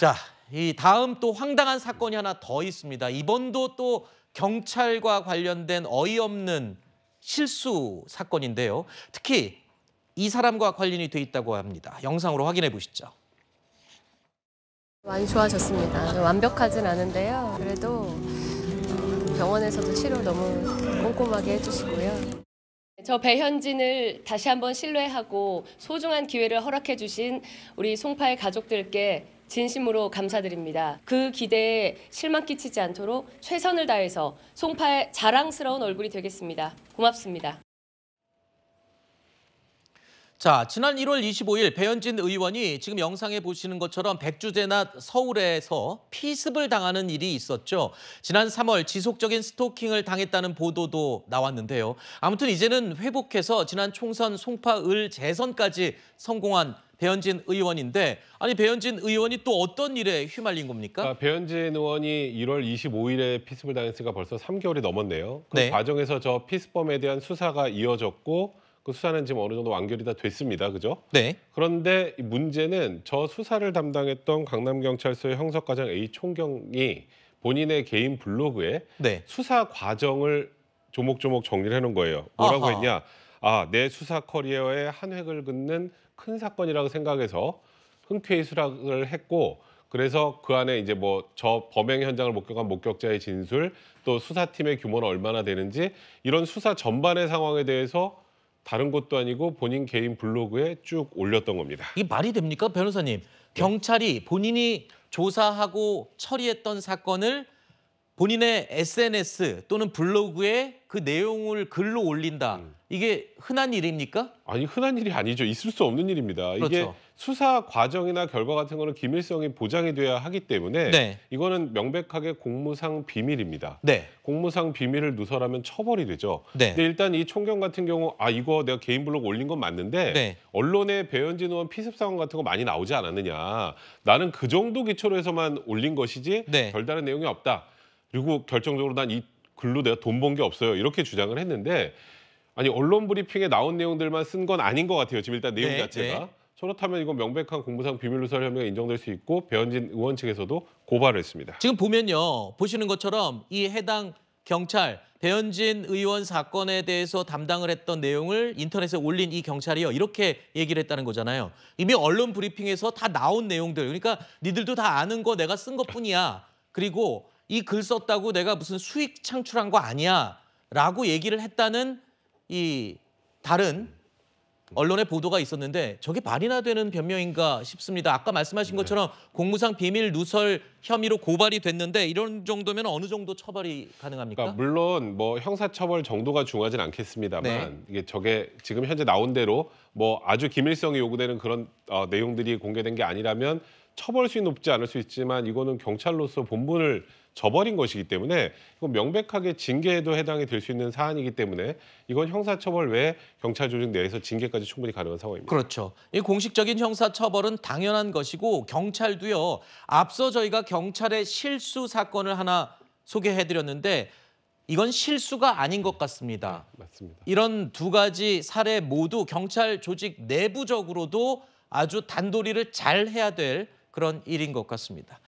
자, 이 다음 또 황당한 사건이 하나 더 있습니다. 이번도 또 경찰과 관련된 어이없는 실수 사건인데요. 특히 이 사람과 관련이 돼 있다고 합니다. 영상으로 확인해 보시죠. 많이 좋아졌습니다. 완벽하진 않은데요. 그래도 병원에서도 치료 너무 꼼꼼하게 해주시고요. 저 배현진을 다시 한번 신뢰하고 소중한 기회를 허락해 주신 우리 송파의 가족들께 진심으로 감사드립니다. 그 기대에 실망 끼치지 않도록 최선을 다해서 송파의 자랑스러운 얼굴이 되겠습니다. 고맙습니다. 자, 지난 1월 25일 배현진 의원이 지금 영상에 보시는 것처럼 백주제 나 서울에서 피습을 당하는 일이 있었죠. 지난 3월 지속적인 스토킹을 당했다는 보도도 나왔는데요. 아무튼 이제는 회복해서 지난 총선 송파을 재선까지 성공한 배현진 의원인데 아니 배현진 의원이 또 어떤 일에 휘말린 겁니까? 아, 배현진 의원이 1월 25일에 피습을 당했으니까 벌써 3개월이 넘었네요. 그 네. 과정에서 저 피습범에 대한 수사가 이어졌고 그 수사는 지금 어느 정도 완결이 다 됐습니다. 그죠? 네. 그런데 문제는 저 수사를 담당했던 강남경찰서의 형사과장 A 총경이 본인의 개인 블로그에 네. 수사 과정을 조목조목 정리를 해놓은 거예요. 뭐라고 아하. 했냐? 아, 내 수사 커리어의 한 획을 긋는 큰 사건이라고 생각해서 흔쾌히 수락을 했고 그래서 그 안에 이제 뭐 저 범행 현장을 목격한 목격자의 진술 또 수사팀의 규모는 얼마나 되는지 이런 수사 전반의 상황에 대해서 다른 것도 아니고 본인 개인 블로그에 쭉 올렸던 겁니다. 이게 말이 됩니까 변호사님? 네. 경찰이 본인이 조사하고 처리했던 사건을 본인의 SNS 또는 블로그에 그 내용을 글로 올린다. 음. 이게 흔한 일입니까? 아니 흔한 일이 아니죠. 있을 수 없는 일입니다. 그렇죠. 이게 수사 과정이나 결과 같은 거는 기밀성이 보장이 돼야 하기 때문에 네. 이거는 명백하게 공무상 비밀입니다. 네. 공무상 비밀을 누설하면 처벌이 되죠. 네. 근데 일단 이 총경 같은 경우 아 이거 내가 개인 블로그 올린 건 맞는데 네. 언론에 배현진 의원 피습 상황 같은 거 많이 나오지 않았느냐. 나는 그 정도 기초로 해서만 올린 것이지 네. 별다른 내용이 없다. 그리고 결정적으로 난 이 글로 내가 돈번 게 없어요. 이렇게 주장을 했는데 아니 언론 브리핑에 나온 내용들만 쓴 건 아닌 것 같아요. 지금 일단 내용 네, 자체가. 네. 저렇다면 이건 명백한 공무상 비밀로설 혐의가 인정될 수 있고 배현진 의원 측에서도 고발을 했습니다. 지금 보면요. 보시는 것처럼 이 해당 경찰 배현진 의원 사건에 대해서 담당을 했던 내용을 인터넷에 올린 이 경찰이요. 이렇게 얘기를 했다는 거잖아요. 이미 언론 브리핑에서 다 나온 내용들. 그러니까 니들도 다 아는 거 내가 쓴 것뿐이야. 그리고 이글 썼다고 내가 무슨 수익 창출한 거 아니야 라고 얘기를 했다는 이 다른 언론의 보도가 있었는데 저게 말이나 되는 변명인가 싶습니다. 아까 말씀하신 네. 것처럼 공무상 비밀 누설 혐의로 고발이 됐는데 이런 정도면 어느 정도 처벌이 가능합니까? 그러니까 물론 뭐 형사처벌 정도가 중요하진 않겠습니다만 네. 이게 저게 지금 현재 나온 대로 뭐 아주 기밀성이 요구되는 그런 어, 내용들이 공개된 게 아니라면 처벌 수위 높지 않을 수 있지만 이거는 경찰로서 본분을 저버린 것이기 때문에 이건 명백하게 징계에도 해당이 될 수 있는 사안이기 때문에 이건 형사처벌 외에 경찰 조직 내에서 징계까지 충분히 가능한 상황입니다. 그렇죠. 이 공식적인 형사처벌은 당연한 것이고 경찰도요. 앞서 저희가 경찰의 실수 사건을 하나 소개해드렸는데 이건 실수가 아닌 것 같습니다. 네, 맞습니다. 이런 두 가지 사례 모두 경찰 조직 내부적으로도 아주 단도리를 잘 해야 될 그런 일인 것 같습니다.